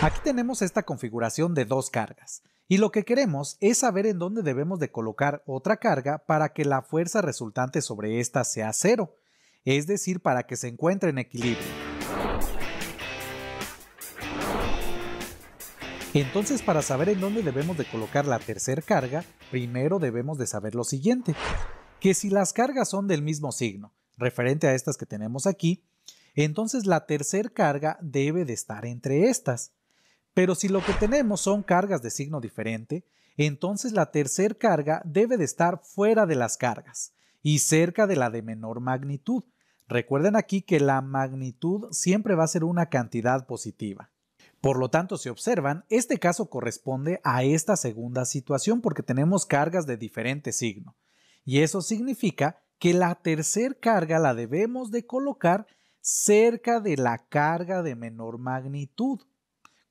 Aquí tenemos esta configuración de dos cargas y lo que queremos es saber en dónde debemos de colocar otra carga para que la fuerza resultante sobre esta sea cero, es decir, para que se encuentre en equilibrio. Entonces para saber en dónde debemos de colocar la tercera carga, primero debemos de saber lo siguiente, que si las cargas son del mismo signo, referente a estas que tenemos aquí, entonces la tercera carga debe de estar entre estas. Pero si lo que tenemos son cargas de signo diferente, entonces la tercer carga debe de estar fuera de las cargas y cerca de la de menor magnitud. Recuerden aquí que la magnitud siempre va a ser una cantidad positiva. Por lo tanto, si observan, este caso corresponde a esta segunda situación porque tenemos cargas de diferente signo. Y eso significa que la tercer carga la debemos de colocar cerca de la carga de menor magnitud.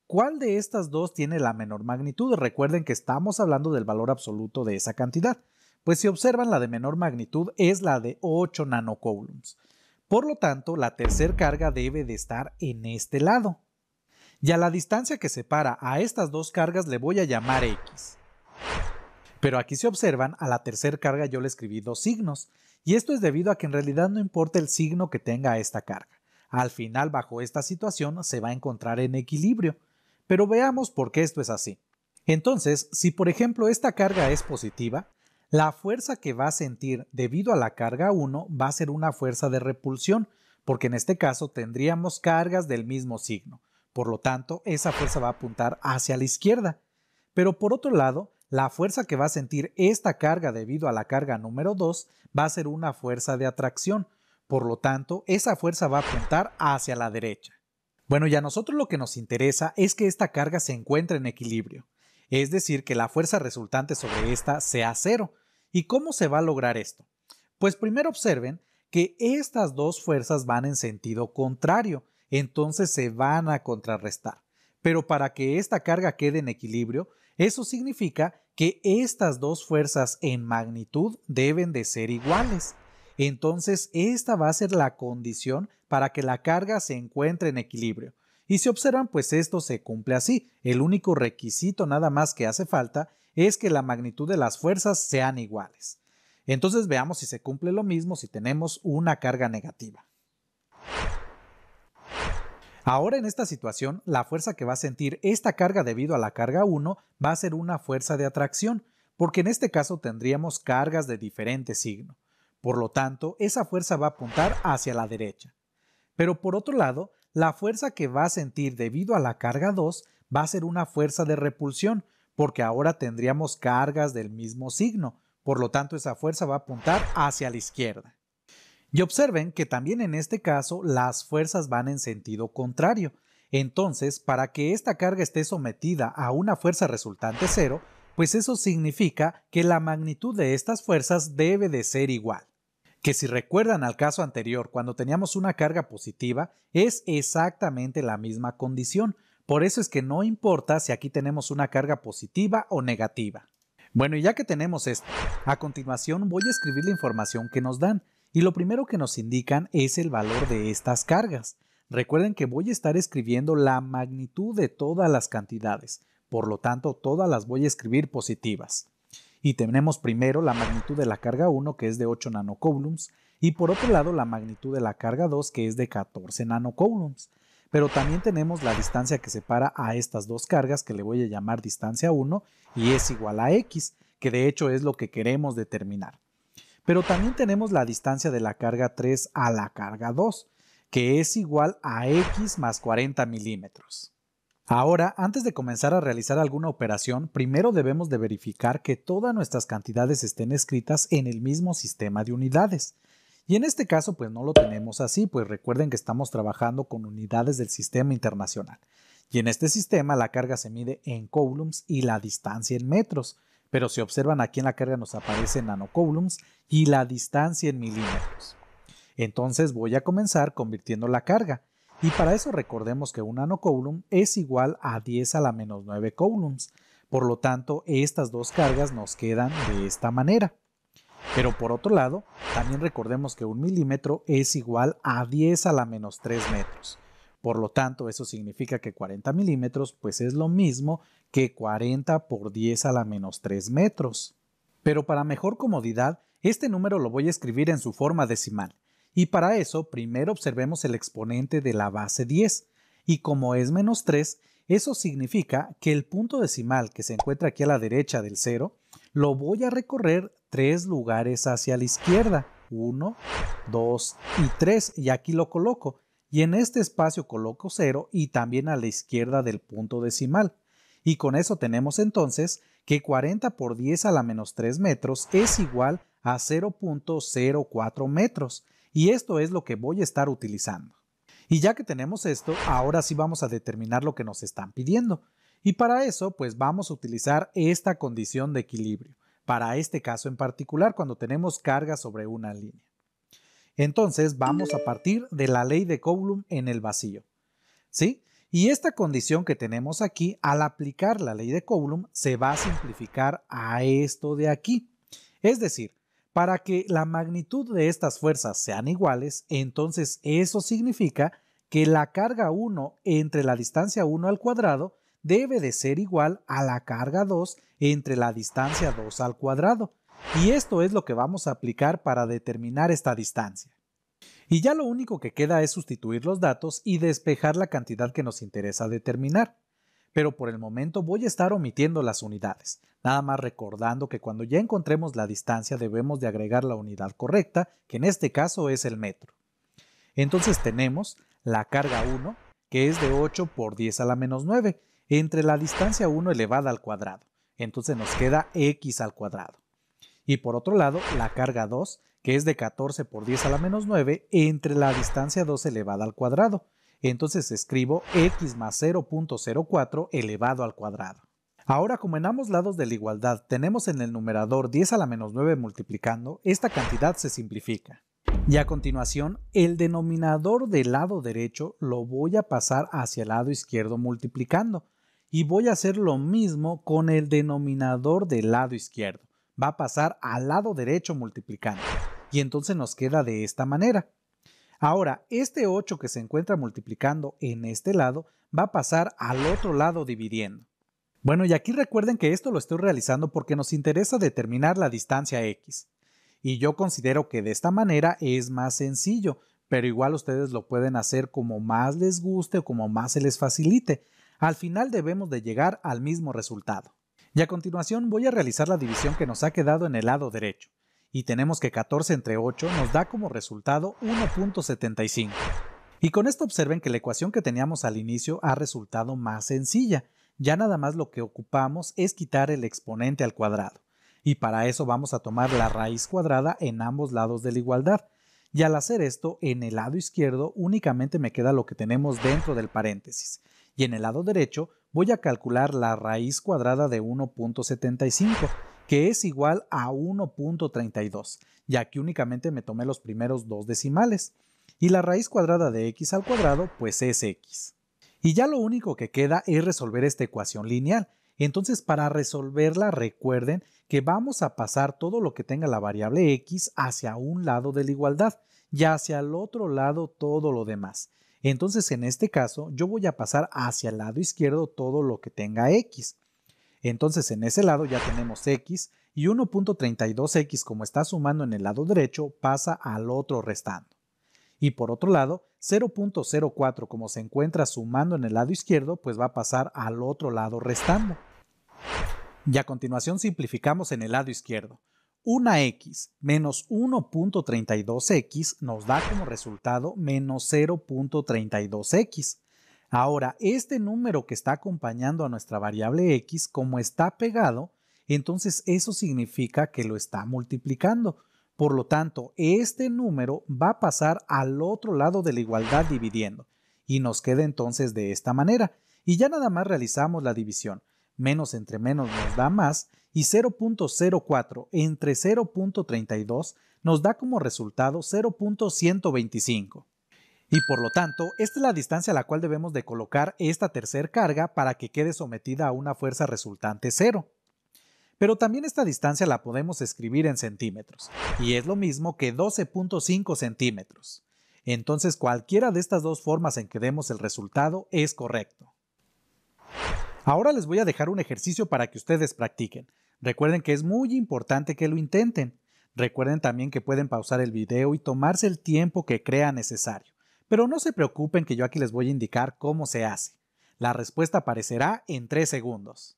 ¿Cuál de estas dos tiene la menor magnitud? Recuerden que estamos hablando del valor absoluto de esa cantidad. Pues si observan, la de menor magnitud es la de 8 nanocoulombs. Por lo tanto, la tercer carga debe de estar en este lado. Y a la distancia que separa a estas dos cargas le voy a llamar X. Pero aquí se observan, a la tercera carga yo le escribí dos signos, y esto es debido a que en realidad no importa el signo que tenga esta carga. Al final, bajo esta situación, se va a encontrar en equilibrio, pero veamos por qué esto es así. Entonces, si por ejemplo esta carga es positiva, la fuerza que va a sentir debido a la carga 1 va a ser una fuerza de repulsión, porque en este caso tendríamos cargas del mismo signo. Por lo tanto, esa fuerza va a apuntar hacia la izquierda. Pero por otro lado, la fuerza que va a sentir esta carga debido a la carga número 2 va a ser una fuerza de atracción. Por lo tanto, esa fuerza va a apuntar hacia la derecha. Bueno, y a nosotros lo que nos interesa es que esta carga se encuentre en equilibrio, es decir, que la fuerza resultante sobre esta sea cero. ¿Y cómo se va a lograr esto? Pues primero observen que estas dos fuerzas van en sentido contrario, entonces se van a contrarrestar. Pero para que esta carga quede en equilibrio, eso significa que estas dos fuerzas en magnitud deben de ser iguales entonces esta va a ser la condición para que la carga se encuentre en equilibrio. Y si observan, pues esto se cumple así. El único requisito nada más que hace falta es que la magnitud de las fuerzas sean iguales. Entonces veamos si se cumple lo mismo si tenemos una carga negativa. Ahora en esta situación, la fuerza que va a sentir esta carga debido a la carga 1 va a ser una fuerza de atracción, porque en este caso tendríamos cargas de diferente signo. Por lo tanto, esa fuerza va a apuntar hacia la derecha. Pero por otro lado, la fuerza que va a sentir debido a la carga 2 va a ser una fuerza de repulsión, porque ahora tendríamos cargas del mismo signo, por lo tanto esa fuerza va a apuntar hacia la izquierda. Y observen que también en este caso las fuerzas van en sentido contrario. Entonces, para que esta carga esté sometida a una fuerza resultante cero, pues eso significa que la magnitud de estas fuerzas debe de ser igual. Que si recuerdan al caso anterior, cuando teníamos una carga positiva, es exactamente la misma condición. Por eso es que no importa si aquí tenemos una carga positiva o negativa. Bueno, y ya que tenemos esto, a continuación voy a escribir la información que nos dan. Y lo primero que nos indican es el valor de estas cargas. Recuerden que voy a estar escribiendo la magnitud de todas las cantidades. Por lo tanto, todas las voy a escribir positivas. Y tenemos primero la magnitud de la carga 1, que es de 8 nanocoulombs, y por otro lado la magnitud de la carga 2, que es de 14 nanocoulombs. Pero también tenemos la distancia que separa a estas dos cargas, que le voy a llamar distancia 1, y es igual a x, que de hecho es lo que queremos determinar. Pero también tenemos la distancia de la carga 3 a la carga 2, que es igual a x más 40 milímetros. Ahora, antes de comenzar a realizar alguna operación, primero debemos de verificar que todas nuestras cantidades estén escritas en el mismo sistema de unidades. Y en este caso, pues no lo tenemos así, pues recuerden que estamos trabajando con unidades del sistema internacional. Y en este sistema la carga se mide en coulombs y la distancia en metros. Pero si observan aquí en la carga nos aparece en nanocoulombs y la distancia en milímetros. Entonces voy a comenzar convirtiendo la carga. Y para eso recordemos que un nanocoulomb es igual a 10 a la menos 9 coulombs. Por lo tanto, estas dos cargas nos quedan de esta manera. Pero por otro lado, también recordemos que un milímetro es igual a 10 a la menos 3 metros. Por lo tanto, eso significa que 40 milímetros pues es lo mismo que 40 por 10 a la menos 3 metros. Pero para mejor comodidad, este número lo voy a escribir en su forma decimal. Y para eso, primero observemos el exponente de la base 10. Y como es menos 3, eso significa que el punto decimal que se encuentra aquí a la derecha del 0, lo voy a recorrer tres lugares hacia la izquierda. 1, 2 y 3. Y aquí lo coloco. Y en este espacio coloco 0 y también a la izquierda del punto decimal. Y con eso tenemos entonces que 40 por 10 a la menos 3 metros es igual a 0.04 metros y esto es lo que voy a estar utilizando. Y ya que tenemos esto, ahora sí vamos a determinar lo que nos están pidiendo. Y para eso, pues vamos a utilizar esta condición de equilibrio, para este caso en particular, cuando tenemos carga sobre una línea. Entonces, vamos a partir de la ley de Coulomb en el vacío. ¿Sí? Y esta condición que tenemos aquí, al aplicar la ley de Coulomb, se va a simplificar a esto de aquí. Es decir, para que la magnitud de estas fuerzas sean iguales, entonces eso significa que la carga 1 entre la distancia 1 al cuadrado debe de ser igual a la carga 2 entre la distancia 2 al cuadrado. Y esto es lo que vamos a aplicar para determinar esta distancia. Y ya lo único que queda es sustituir los datos y despejar la cantidad que nos interesa determinar pero por el momento voy a estar omitiendo las unidades, nada más recordando que cuando ya encontremos la distancia debemos de agregar la unidad correcta, que en este caso es el metro. Entonces tenemos la carga 1, que es de 8 por 10 a la menos 9, entre la distancia 1 elevada al cuadrado. Entonces nos queda x al cuadrado. Y por otro lado, la carga 2, que es de 14 por 10 a la menos 9, entre la distancia 2 elevada al cuadrado entonces escribo x más 0.04 elevado al cuadrado. Ahora, como en ambos lados de la igualdad tenemos en el numerador 10 a la menos 9 multiplicando, esta cantidad se simplifica. Y a continuación, el denominador del lado derecho lo voy a pasar hacia el lado izquierdo multiplicando. Y voy a hacer lo mismo con el denominador del lado izquierdo. Va a pasar al lado derecho multiplicando. Y entonces nos queda de esta manera. Ahora, este 8 que se encuentra multiplicando en este lado va a pasar al otro lado dividiendo. Bueno, y aquí recuerden que esto lo estoy realizando porque nos interesa determinar la distancia x. Y yo considero que de esta manera es más sencillo, pero igual ustedes lo pueden hacer como más les guste o como más se les facilite. Al final debemos de llegar al mismo resultado. Y a continuación voy a realizar la división que nos ha quedado en el lado derecho y tenemos que 14 entre 8 nos da como resultado 1.75. Y con esto observen que la ecuación que teníamos al inicio ha resultado más sencilla. Ya nada más lo que ocupamos es quitar el exponente al cuadrado. Y para eso vamos a tomar la raíz cuadrada en ambos lados de la igualdad. Y al hacer esto, en el lado izquierdo únicamente me queda lo que tenemos dentro del paréntesis. Y en el lado derecho voy a calcular la raíz cuadrada de 1.75 que es igual a 1.32, ya que únicamente me tomé los primeros dos decimales. Y la raíz cuadrada de x al cuadrado, pues es x. Y ya lo único que queda es resolver esta ecuación lineal. Entonces, para resolverla, recuerden que vamos a pasar todo lo que tenga la variable x hacia un lado de la igualdad y hacia el otro lado todo lo demás. Entonces, en este caso, yo voy a pasar hacia el lado izquierdo todo lo que tenga x entonces en ese lado ya tenemos x y 1.32x como está sumando en el lado derecho pasa al otro restando. Y por otro lado, 0.04 como se encuentra sumando en el lado izquierdo, pues va a pasar al otro lado restando. Y a continuación simplificamos en el lado izquierdo. 1x menos 1.32x nos da como resultado menos 0.32x. Ahora, este número que está acompañando a nuestra variable x, como está pegado, entonces eso significa que lo está multiplicando. Por lo tanto, este número va a pasar al otro lado de la igualdad dividiendo. Y nos queda entonces de esta manera. Y ya nada más realizamos la división. Menos entre menos nos da más. Y 0.04 entre 0.32 nos da como resultado 0.125. Y por lo tanto, esta es la distancia a la cual debemos de colocar esta tercer carga para que quede sometida a una fuerza resultante cero. Pero también esta distancia la podemos escribir en centímetros, y es lo mismo que 12.5 centímetros. Entonces cualquiera de estas dos formas en que demos el resultado es correcto. Ahora les voy a dejar un ejercicio para que ustedes practiquen. Recuerden que es muy importante que lo intenten. Recuerden también que pueden pausar el video y tomarse el tiempo que crea necesario. Pero no se preocupen que yo aquí les voy a indicar cómo se hace. La respuesta aparecerá en 3 segundos.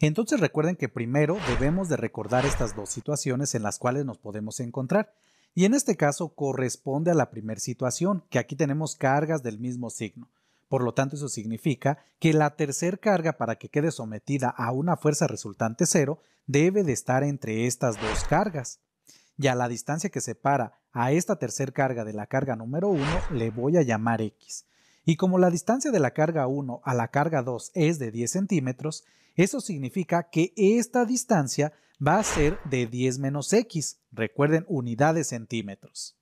Entonces recuerden que primero debemos de recordar estas dos situaciones en las cuales nos podemos encontrar. Y en este caso corresponde a la primera situación, que aquí tenemos cargas del mismo signo. Por lo tanto, eso significa que la tercera carga para que quede sometida a una fuerza resultante cero debe de estar entre estas dos cargas y a la distancia que separa a esta tercer carga de la carga número 1 le voy a llamar X. Y como la distancia de la carga 1 a la carga 2 es de 10 centímetros, eso significa que esta distancia va a ser de 10 menos X, recuerden unidades centímetros.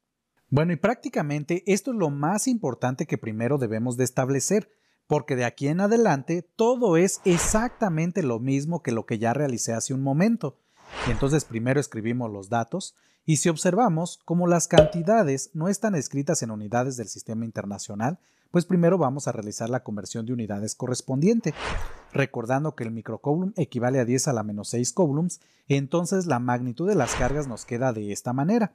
Bueno, y prácticamente esto es lo más importante que primero debemos de establecer, porque de aquí en adelante todo es exactamente lo mismo que lo que ya realicé hace un momento. Y entonces primero escribimos los datos y si observamos como las cantidades no están escritas en unidades del sistema internacional, pues primero vamos a realizar la conversión de unidades correspondiente. Recordando que el microcoulomb equivale a 10 a la menos 6 coulombs, entonces la magnitud de las cargas nos queda de esta manera.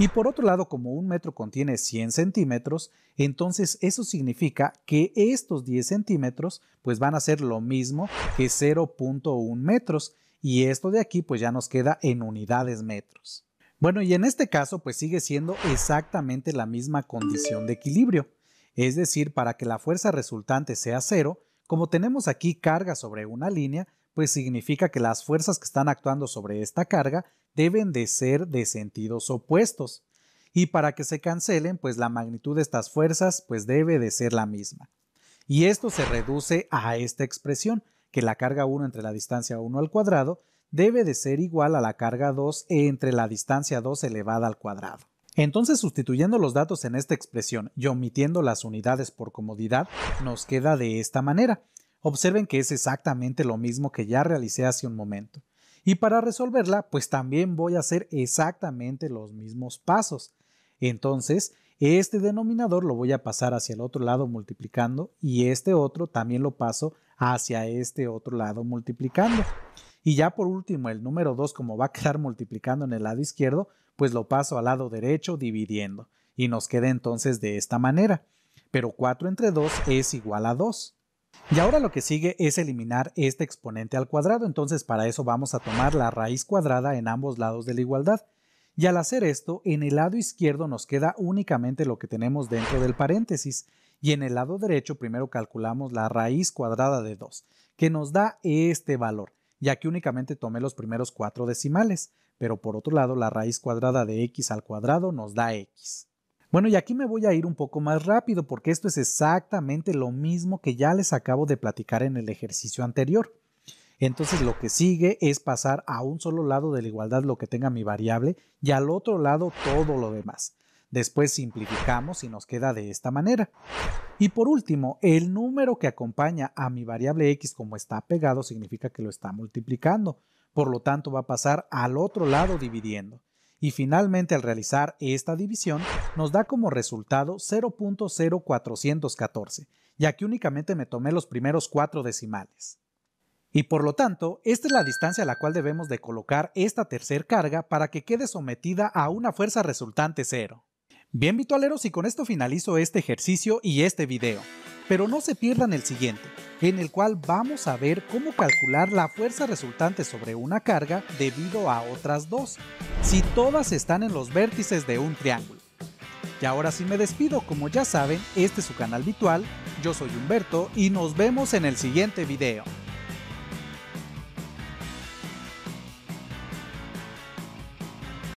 Y por otro lado, como un metro contiene 100 centímetros, entonces eso significa que estos 10 centímetros pues van a ser lo mismo que 0.1 metros, y esto de aquí pues ya nos queda en unidades metros. Bueno, y en este caso pues sigue siendo exactamente la misma condición de equilibrio, es decir, para que la fuerza resultante sea cero, como tenemos aquí carga sobre una línea, pues significa que las fuerzas que están actuando sobre esta carga deben de ser de sentidos opuestos. Y para que se cancelen, pues la magnitud de estas fuerzas pues debe de ser la misma. Y esto se reduce a esta expresión, que la carga 1 entre la distancia 1 al cuadrado debe de ser igual a la carga 2 entre la distancia 2 elevada al cuadrado. Entonces sustituyendo los datos en esta expresión y omitiendo las unidades por comodidad, nos queda de esta manera. Observen que es exactamente lo mismo que ya realicé hace un momento. Y para resolverla, pues también voy a hacer exactamente los mismos pasos. Entonces, este denominador lo voy a pasar hacia el otro lado multiplicando y este otro también lo paso hacia este otro lado multiplicando. Y ya por último, el número 2, como va a quedar multiplicando en el lado izquierdo, pues lo paso al lado derecho dividiendo. Y nos queda entonces de esta manera. Pero 4 entre 2 es igual a 2. Y ahora lo que sigue es eliminar este exponente al cuadrado, entonces para eso vamos a tomar la raíz cuadrada en ambos lados de la igualdad. Y al hacer esto, en el lado izquierdo nos queda únicamente lo que tenemos dentro del paréntesis, y en el lado derecho primero calculamos la raíz cuadrada de 2, que nos da este valor, ya que únicamente tomé los primeros cuatro decimales, pero por otro lado la raíz cuadrada de x al cuadrado nos da x. Bueno, y aquí me voy a ir un poco más rápido porque esto es exactamente lo mismo que ya les acabo de platicar en el ejercicio anterior. Entonces lo que sigue es pasar a un solo lado de la igualdad lo que tenga mi variable y al otro lado todo lo demás. Después simplificamos y nos queda de esta manera. Y por último, el número que acompaña a mi variable x como está pegado significa que lo está multiplicando. Por lo tanto, va a pasar al otro lado dividiendo. Y finalmente, al realizar esta división, nos da como resultado 0.0414, ya que únicamente me tomé los primeros cuatro decimales. Y por lo tanto, esta es la distancia a la cual debemos de colocar esta tercer carga para que quede sometida a una fuerza resultante cero. Bien vitualeros y con esto finalizo este ejercicio y este video, pero no se pierdan el siguiente, en el cual vamos a ver cómo calcular la fuerza resultante sobre una carga debido a otras dos, si todas están en los vértices de un triángulo. Y ahora sí me despido, como ya saben, este es su canal virtual. yo soy Humberto y nos vemos en el siguiente video.